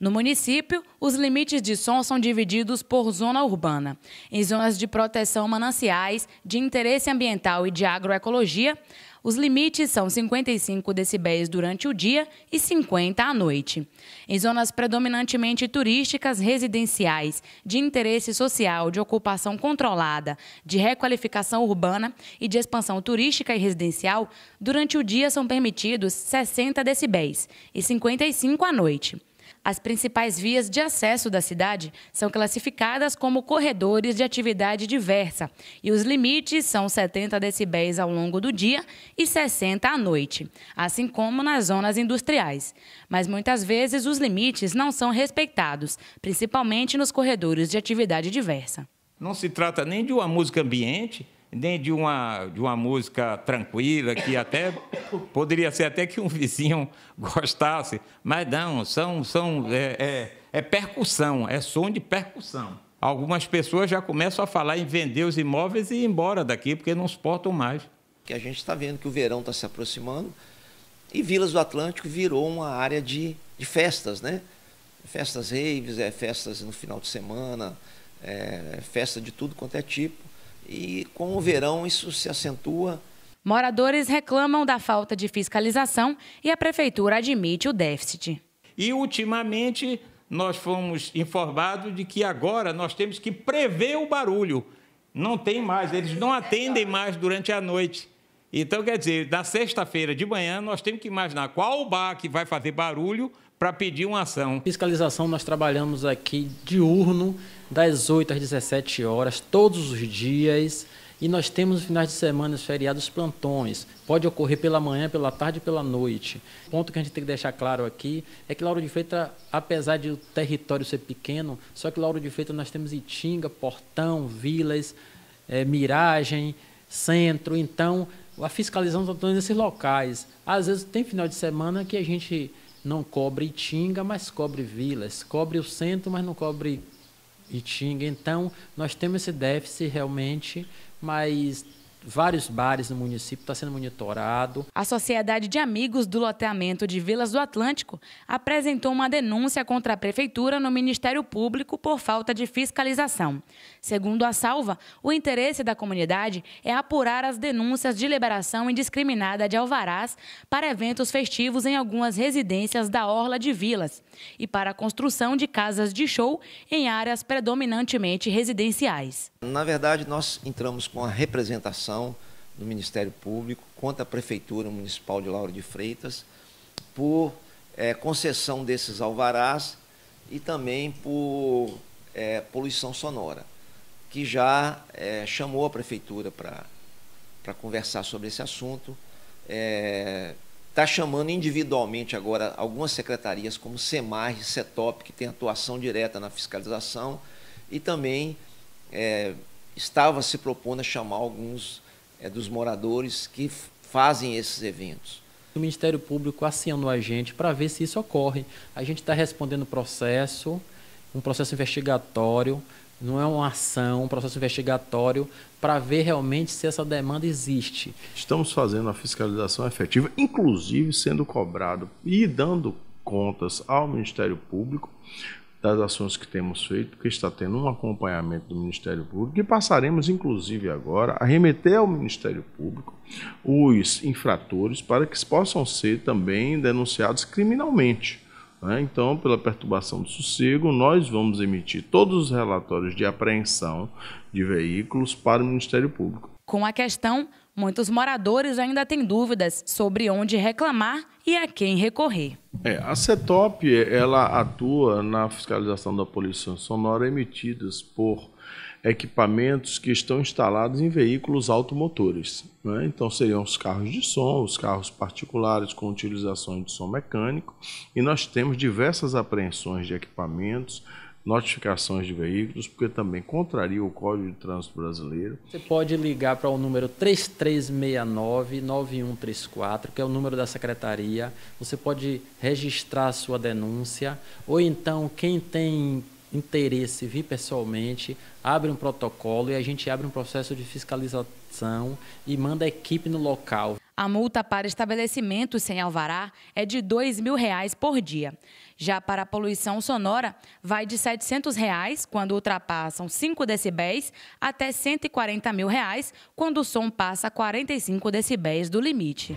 No município, os limites de som são divididos por zona urbana. Em zonas de proteção mananciais, de interesse ambiental e de agroecologia, os limites são 55 decibéis durante o dia e 50 à noite. Em zonas predominantemente turísticas, residenciais, de interesse social, de ocupação controlada, de requalificação urbana e de expansão turística e residencial, durante o dia são permitidos 60 decibéis e 55 à noite. As principais vias de acesso da cidade são classificadas como corredores de atividade diversa e os limites são 70 decibéis ao longo do dia e 60 à noite, assim como nas zonas industriais. Mas muitas vezes os limites não são respeitados, principalmente nos corredores de atividade diversa. Não se trata nem de uma música ambiente, nem de uma, de uma música tranquila, que até poderia ser até que um vizinho gostasse, mas não, são, são é, é, é percussão, é som de percussão. Algumas pessoas já começam a falar em vender os imóveis e ir embora daqui, porque não suportam mais. Que a gente está vendo que o verão está se aproximando e Vilas do Atlântico virou uma área de, de festas, né? Festas raves, é, festas no final de semana, é, festa de tudo quanto é tipo e com o verão isso se acentua. Moradores reclamam da falta de fiscalização e a prefeitura admite o déficit. E ultimamente nós fomos informados de que agora nós temos que prever o barulho. Não tem mais, eles não atendem mais durante a noite. Então, quer dizer, na sexta-feira de manhã, nós temos que imaginar qual bar que vai fazer barulho para pedir uma ação. Fiscalização, nós trabalhamos aqui diurno das 8 às 17 horas, todos os dias. E nós temos finais de semana, feriados, plantões. Pode ocorrer pela manhã, pela tarde e pela noite. O ponto que a gente tem que deixar claro aqui é que Lauro de Freitas, apesar de o território ser pequeno, só que Lauro de Freitas nós temos Itinga, Portão, Vilas, é, Miragem, Centro. Então, a fiscalização de todos locais. Às vezes tem final de semana que a gente não cobre Itinga, mas cobre Vilas. Cobre o centro, mas não cobre Itinga. Então, nós temos esse déficit realmente, mas vários bares no município, está sendo monitorado. A Sociedade de Amigos do Loteamento de Vilas do Atlântico apresentou uma denúncia contra a Prefeitura no Ministério Público por falta de fiscalização. Segundo a Salva, o interesse da comunidade é apurar as denúncias de liberação indiscriminada de alvarás para eventos festivos em algumas residências da Orla de Vilas e para a construção de casas de show em áreas predominantemente residenciais. Na verdade, nós entramos com a representação Educação, do Ministério Público, contra a Prefeitura Municipal de Lauro de Freitas, por é, concessão desses alvarás e também por é, poluição sonora, que já é, chamou a Prefeitura para conversar sobre esse assunto. Está é, chamando individualmente agora algumas secretarias, como SEMAR e CETOP, que tem atuação direta na fiscalização, e também é, estava se propondo a chamar alguns é, dos moradores que fazem esses eventos. O Ministério Público acionou a gente para ver se isso ocorre. A gente está respondendo processo, um processo investigatório, não é uma ação, um processo investigatório, para ver realmente se essa demanda existe. Estamos fazendo a fiscalização efetiva, inclusive sendo cobrado e dando contas ao Ministério Público das ações que temos feito, porque está tendo um acompanhamento do Ministério Público e passaremos, inclusive, agora a remeter ao Ministério Público os infratores para que possam ser também denunciados criminalmente. Né? Então, pela perturbação do sossego, nós vamos emitir todos os relatórios de apreensão de veículos para o Ministério Público. Com a questão, muitos moradores ainda têm dúvidas sobre onde reclamar e a quem recorrer. É, a CETOP ela atua na fiscalização da poluição sonora emitidas por equipamentos que estão instalados em veículos automotores. Né? Então, seriam os carros de som, os carros particulares com utilização de som mecânico, e nós temos diversas apreensões de equipamentos notificações de veículos, porque também contraria o Código de Trânsito Brasileiro. Você pode ligar para o número 3369-9134, que é o número da secretaria. Você pode registrar a sua denúncia, ou então quem tem interesse vir pessoalmente, abre um protocolo e a gente abre um processo de fiscalização e manda a equipe no local. A multa para estabelecimentos sem alvará é de R$ 2.000 por dia. Já para a poluição sonora, vai de R$ 700 reais, quando ultrapassam 5 decibéis até R$ 140 mil reais, quando o som passa 45 decibéis do limite.